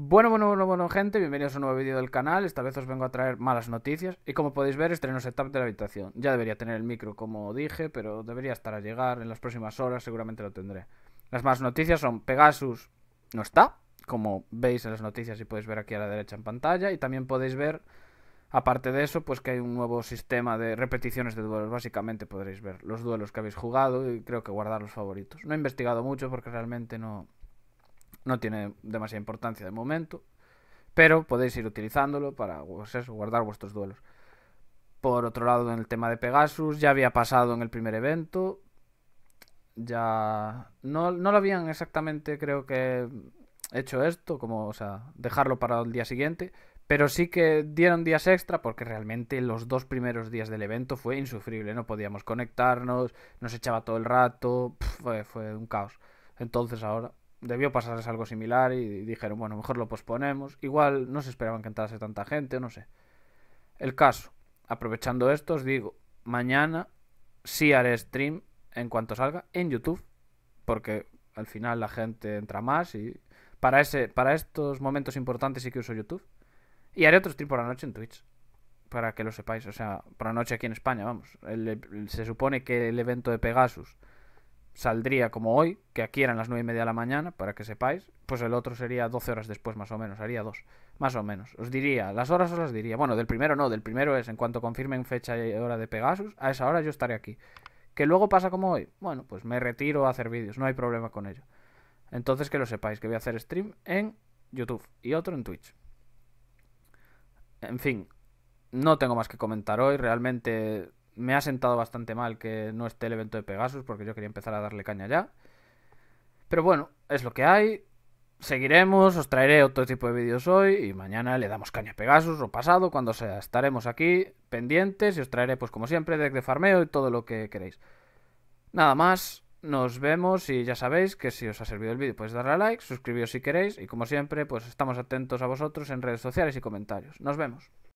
Bueno, bueno, bueno, bueno, gente, bienvenidos a un nuevo vídeo del canal. Esta vez os vengo a traer malas noticias. Y como podéis ver, estreno setup de la habitación. Ya debería tener el micro, como dije, pero debería estar a llegar en las próximas horas, seguramente lo tendré. Las malas noticias son Pegasus no está, como veis en las noticias y podéis ver aquí a la derecha en pantalla. Y también podéis ver, aparte de eso, pues que hay un nuevo sistema de repeticiones de duelos. Básicamente podréis ver los duelos que habéis jugado y creo que guardar los favoritos. No he investigado mucho porque realmente no, no tiene demasiada importancia de momento, pero podéis ir utilizándolo para guardar vuestros duelos. Por otro lado, en el tema de Pegasus, ya había pasado en el primer evento. Ya. No, lo habían exactamente, creo que hecho esto, como, o sea, dejarlo para el día siguiente. Pero sí que dieron días extra porque realmente los dos primeros días del evento fue insufrible. No podíamos conectarnos, nos echaba todo el rato, fue un caos. Entonces ahora debió pasarles algo similar y dijeron, bueno, mejor lo posponemos. Igual no se esperaban que entrase tanta gente, o no sé. El caso, aprovechando esto, os digo, mañana sí haré stream en cuanto salga en YouTube, porque al final la gente entra más y para, ese, para estos momentos importantes sí que uso YouTube. Y haré otro stream por la noche en Twitch, para que lo sepáis, o sea, por la noche aquí en España, vamos. se supone que el evento de Pegasus saldría como hoy, que aquí eran las nueve y media de la mañana, para que sepáis, pues el otro sería 12 horas después más o menos, haría dos, más o menos. Os diría, las horas os las diría. Bueno, del primero no, del primero es en cuanto confirmen fecha y hora de Pegasus, a esa hora yo estaré aquí. Que luego pasa como hoy, bueno, pues me retiro a hacer vídeos, no hay problema con ello. Entonces que lo sepáis, que voy a hacer stream en YouTube y otro en Twitch. En fin, no tengo más que comentar hoy, realmente me ha sentado bastante mal que no esté el evento de Pegasus porque yo quería empezar a darle caña ya. Pero bueno, es lo que hay. Seguiremos, os traeré otro tipo de vídeos hoy y mañana le damos caña a Pegasus o pasado, cuando sea. Estaremos aquí pendientes y os traeré, pues como siempre, deck de farmeo y todo lo que queréis. Nada más, nos vemos y ya sabéis que si os ha servido el vídeo podéis pues, darle a like, suscribiros si queréis y como siempre, pues estamos atentos a vosotros en redes sociales y comentarios. Nos vemos.